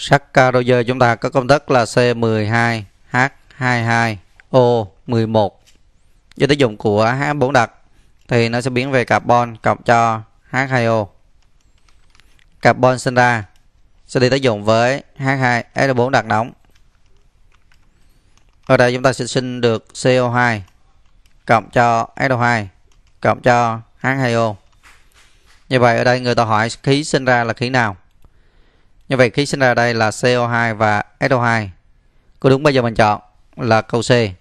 sắt Roger chúng ta có công thức là C12H22O11 với tác dụng của H4 đặc thì nó sẽ biến về carbon cộng cho H2O carbon sinh ra sẽ đi tác dụng với H2SO4 đặc nóng ở đây chúng ta sẽ sinh được CO2 cộng cho SO2 cộng cho H2O như vậy ở đây người ta hỏi khí sinh ra là khí nào như vậy khí sinh ra đây là CO2 và SO2. Cô đúng bây giờ mình chọn là câu C.